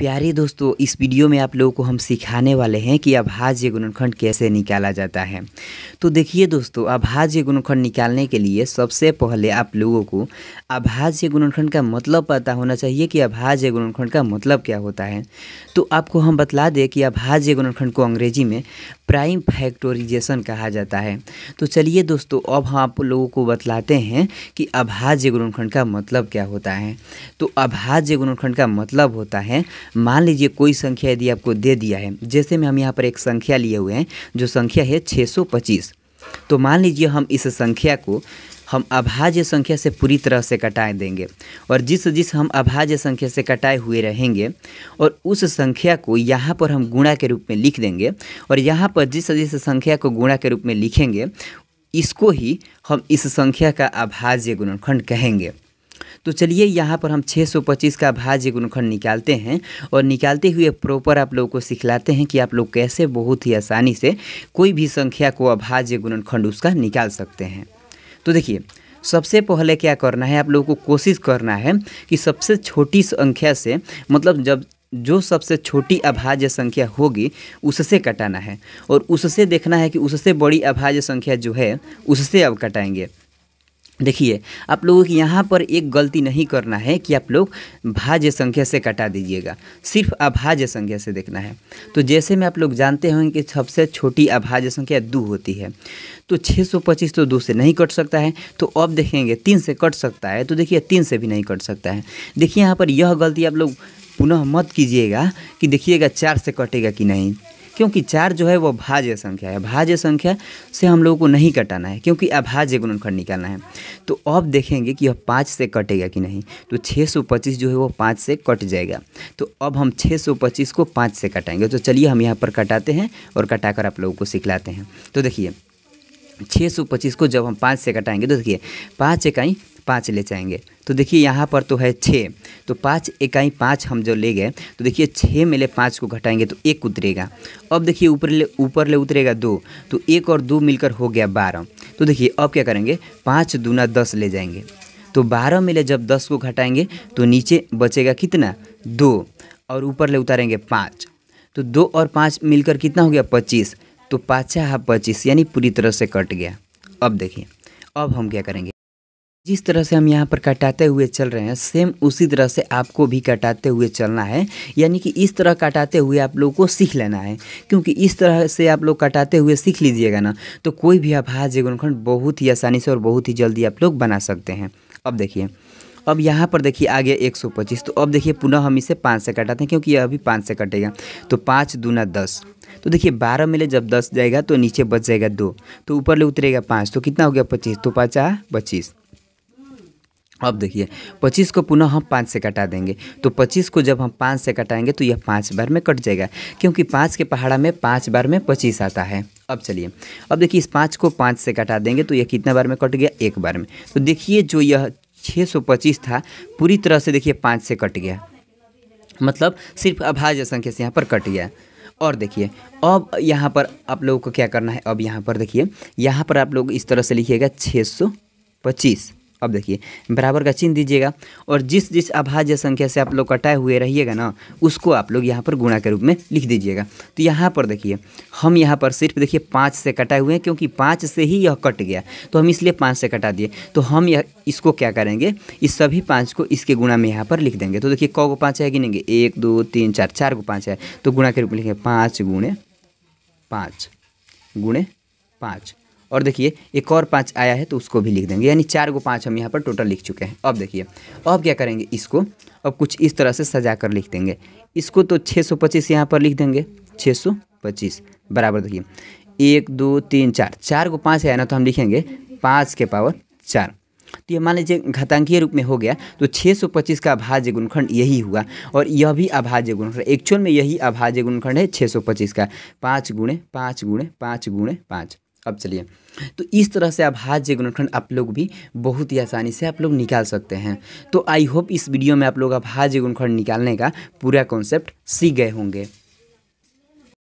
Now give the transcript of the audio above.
प्यारे दोस्तों इस वीडियो में आप लोगों को हम सिखाने वाले हैं कि अभाज्य गुणनखंड कैसे निकाला जाता है तो देखिए दोस्तों अभाज्य गुणनखंड निकालने के लिए सबसे पहले आप लोगों को अभाज्य गुणनखंड का मतलब पता होना चाहिए कि अभाज्य गुणनखंड का मतलब क्या होता है तो आपको हम बतला दें कि अभाज्य गुणनखंड को अंग्रेजी में प्राइम फैक्टोरिजेशन कहा जाता है तो चलिए दोस्तों अब हम आप लोगों को बतलाते हैं कि अभाज्य गुणनखंड का मतलब क्या होता है तो अभाज्य गुणनखंड का मतलब होता है मान लीजिए कोई संख्या यदि आपको दे दिया है जैसे में हम यहाँ पर एक संख्या लिए हुए हैं जो संख्या है छः तो मान लीजिए हम इस संख्या को हम अभाज्य संख्या से पूरी तरह से कटाए देंगे और जिस जिस हम अभाज्य संख्या से कटाए हुए रहेंगे और उस संख्या को यहाँ पर हम गुणा के रूप में लिख देंगे और यहाँ पर जिस जिस संख्या को गुणा के रूप में लिखेंगे इसको ही हम इस संख्या का अभाज्य गुणनखंड कहेंगे तो चलिए यहाँ पर हम 625 का भाज्य गुणखंड निकालते हैं और निकालते हुए प्रॉपर आप लोगों को सिखलाते हैं कि आप लोग कैसे बहुत ही आसानी से कोई भी संख्या को अभाज्य गुणनखंड उसका निकाल सकते हैं तो देखिए सबसे पहले क्या करना है आप लोगों को कोशिश करना है कि सबसे छोटी संख्या से मतलब जब जो सबसे छोटी अभाज्य संख्या होगी उससे कटाना है और उससे देखना है कि उससे बड़ी अभाज्य संख्या जो है उससे अब कटाएंगे देखिए आप लोगों की यहाँ पर एक गलती नहीं करना है कि आप लोग भाज्य संख्या से कटा दीजिएगा सिर्फ अभाज्य संख्या से देखना है तो जैसे मैं आप लोग जानते होंगे कि सबसे छोटी अभाज्य संख्या दो होती है तो 625 तो दो से नहीं कट सकता है तो अब देखेंगे तीन से कट सकता है तो देखिए तीन से भी नहीं कट सकता है देखिए यहाँ पर यह गलती आप लोग पुनः मत कीजिएगा कि देखिएगा चार से कटेगा कि नहीं क्योंकि चार जो है वो भाज्य संख्या है भाज्य संख्या से हम लोगों को नहीं कटाना है क्योंकि अभाज्य गुणनखंड निकालना है तो अब देखेंगे कि यह पाँच से कटेगा कि नहीं तो छः सौ पच्चीस जो है वो पाँच से कट जाएगा तो अब हम छः सौ पच्चीस को पाँच से कटाएंगे तो चलिए हम यहाँ पर कटाते हैं और कटाकर आप लोगों को सिखलाते हैं तो देखिए छः सौ पच्चीस को जब हम पाँच से घटाएंगे तो देखिए पाँच इकाई पाँच ले जाएंगे तो देखिए यहाँ पर तो है छः तो पाँच इकाई पाँच हम जो ले गए तो देखिए छः में ले पाँच को घटाएंगे तो एक उतरेगा अब देखिए ऊपर ले ऊपर ले उतरेगा दो तो एक और दो मिलकर हो गया बारह तो देखिए अब क्या करेंगे पाँच दूना दस ले जाएंगे तो बारह में ले जब दस को घटाएंगे तो नीचे बचेगा कितना दो और ऊपर ले उतारेंगे पाँच तो दो और पाँच मिलकर कितना हो गया पच्चीस तो पाचा हाफ पच्चीस यानी पूरी तरह से कट गया अब देखिए अब हम क्या करेंगे जिस तरह से हम यहाँ पर कटाते हुए चल रहे हैं सेम उसी तरह से आपको भी कटाते हुए चलना है यानी कि इस तरह कटाते हुए आप लोग को सीख लेना है क्योंकि इस तरह से आप लोग कटाते हुए सीख लीजिएगा ना तो कोई भी अभाज्य जीवनखंड बहुत ही आसानी से और बहुत ही जल्दी आप लोग बना सकते हैं अब देखिए अब यहाँ पर देखिए आ गया एक सौ पच्चीस तो अब देखिए पुनः हम इसे पाँच से कटाते हैं क्योंकि यह अभी पाँच से कटेगा तो पाँच दूना दस तो देखिए बारह में ले जब दस जाएगा तो नीचे बच जाएगा दो तो ऊपर ले उतरेगा पाँच तो कितना हो गया पच्चीस तो पाँचा पच्चीस अब देखिए 25 को पुनः हम पाँच से कटा देंगे तो 25 को जब हम पाँच से कटाएंगे तो यह पाँच बार में कट जाएगा क्योंकि पाँच के पहाड़ा में पाँच बार में पच्चीस आता है अब चलिए अब देखिए इस पाँच को पाँच से कटा देंगे तो यह कितना बार में कट गया एक बार में तो देखिए जो यह 625 था पूरी तरह से देखिए पाँच से कट गया मतलब सिर्फ अभाज्य संख्या से यहाँ पर कट गया और देखिए अब यहाँ पर आप लोगों को क्या करना है अब यहाँ पर देखिए यहाँ पर आप लोग इस तरह से लिखिएगा छः सौ पच्चीस अब देखिए बराबर का चिन्ह दीजिएगा और जिस जिस अभाज्य संख्या से आप लोग कटाए हुए रहिएगा ना उसको आप लोग यहाँ पर गुणा के रूप में लिख दीजिएगा तो यहाँ पर देखिए हम यहाँ पर सिर्फ देखिए पाँच से कटाए हुए हैं क्योंकि पाँच से ही यह कट गया तो हम इसलिए पाँच से कटा दिए तो हम यह इसको क्या करेंगे इस सभी पाँच को इसके गुणा में यहाँ पर लिख देंगे तो देखिए कौ को पाँच है कि नहीं एक दो तीन चार चार को पाँच है तो गुणा के रूप में लिखेंगे पाँच गुणे पाँच गुणे पाँच और देखिए एक और पाँच आया है तो उसको भी लिख देंगे यानी चार गो पाँच हम यहाँ पर टोटल लिख चुके हैं अब देखिए अब क्या करेंगे इसको अब कुछ इस तरह से सजा कर लिख देंगे इसको तो छः सौ पच्चीस यहाँ पर लिख देंगे छः सौ पच्चीस बराबर देखिए एक दो तीन चार चार को पाँच आया ना तो हम लिखेंगे पाँच के पावर चार तो ये मान लीजिए घातांकीय रूप में हो गया तो 625 का अभाज्य गुणखंड यही हुआ और यह भी अभाज्य गुणखंड एक्चुअल में यही अभाज्य गुणखंड है 625 का पाँच गुणे पाँच गुणे पाँच गुणे पाँच अब चलिए तो इस तरह से आप हाथ गुणनखंड आप लोग भी बहुत ही आसानी से आप लोग निकाल सकते हैं तो आई होप इस वीडियो में आप लोग अब हाथ गुणनखंड निकालने का पूरा कॉन्सेप्ट सीख गए होंगे